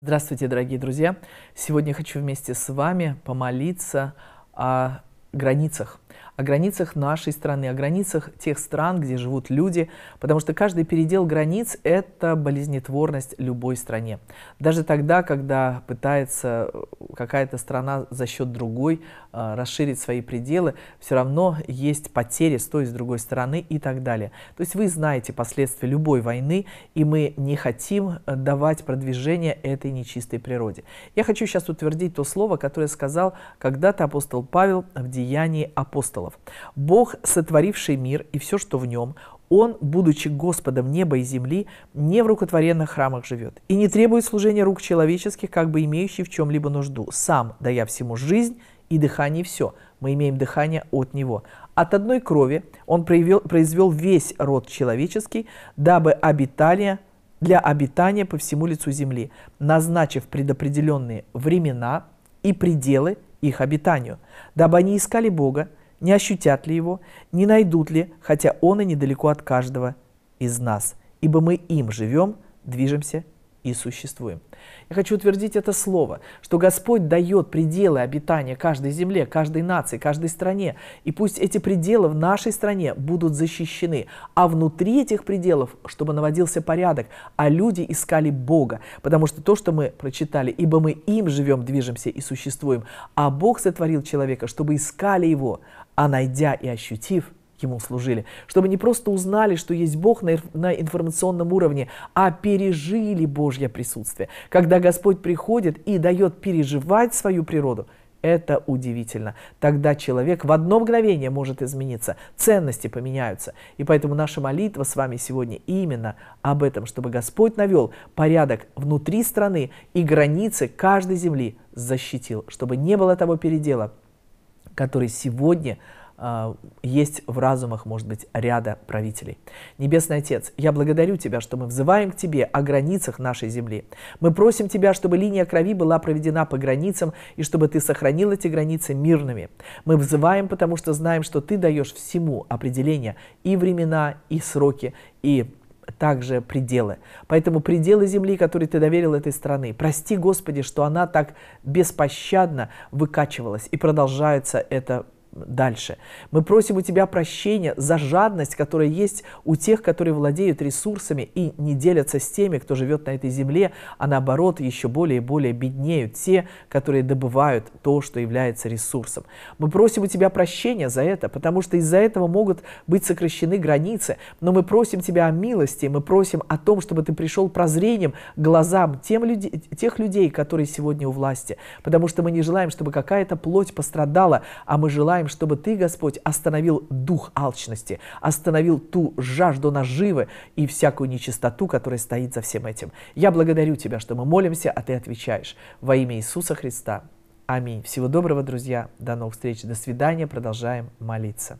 Здравствуйте, дорогие друзья! Сегодня я хочу вместе с вами помолиться о границах, о границах нашей страны, о границах тех стран, где живут люди, потому что каждый передел границ – это болезнетворность любой стране. Даже тогда, когда пытается э, какая-то страна за счет другой э, расширить свои пределы, все равно есть потери с той и с другой стороны и так далее. То есть вы знаете последствия любой войны, и мы не хотим э, давать продвижение этой нечистой природе. Я хочу сейчас утвердить то слово, которое сказал когда-то апостол Павел в «Деянии апостола» апостолов. Бог, сотворивший мир и все, что в нем, он, будучи Господом неба и земли, не в рукотворенных храмах живет и не требует служения рук человеческих, как бы имеющий в чем-либо нужду. Сам, дая всему жизнь и дыхание все, мы имеем дыхание от Него. От одной крови Он проявил, произвел весь род человеческий, дабы обитали для обитания по всему лицу земли, назначив предопределенные времена и пределы их обитанию, дабы они искали Бога, не ощутят ли его, не найдут ли, хотя он и недалеко от каждого из нас, ибо мы им живем, движемся и существуем. Я хочу утвердить это слово, что Господь дает пределы обитания каждой земле, каждой нации, каждой стране, и пусть эти пределы в нашей стране будут защищены, а внутри этих пределов, чтобы наводился порядок, а люди искали Бога, потому что то, что мы прочитали, ибо мы им живем, движемся и существуем, а Бог сотворил человека, чтобы искали его, а найдя и ощутив, ему служили, чтобы не просто узнали, что есть Бог на, информационном уровне, а пережили Божье присутствие. Когда Господь приходит и дает переживать свою природу, это удивительно. Тогда человек в одно мгновение может измениться, ценности поменяются. И поэтому наша молитва с вами сегодня именно об этом, чтобы Господь навел порядок внутри страны и границы каждой земли защитил, чтобы не было того передела, который сегодня а, есть в разумах, может быть, ряда правителей. Небесный Отец, я благодарю Тебя, что мы взываем к Тебе о границах нашей земли. Мы просим Тебя, чтобы линия крови была проведена по границам и чтобы Ты сохранил эти границы мирными. Мы взываем, потому что знаем, что Ты даешь всему определение и времена, и сроки, и также пределы. Поэтому пределы земли, которые ты доверил этой стране, прости, Господи, что она так беспощадно выкачивалась и продолжается это Дальше. Мы просим у Тебя прощения за жадность, которая есть у тех, которые владеют ресурсами и не делятся с теми, кто живет на этой земле, а наоборот еще более и более беднеют те, которые добывают то, что является ресурсом. Мы просим у Тебя прощения за это, потому что из-за этого могут быть сокращены границы, но мы просим Тебя о милости, мы просим о том, чтобы Ты пришел прозрением глазам тем люди, тех людей, которые сегодня у власти, потому что мы не желаем, чтобы какая-то плоть пострадала, а мы желаем, желаем, чтобы Ты, Господь, остановил дух алчности, остановил ту жажду наживы и всякую нечистоту, которая стоит за всем этим. Я благодарю Тебя, что мы молимся, а Ты отвечаешь. Во имя Иисуса Христа. Аминь. Всего доброго, друзья. До новых встреч. До свидания. Продолжаем молиться.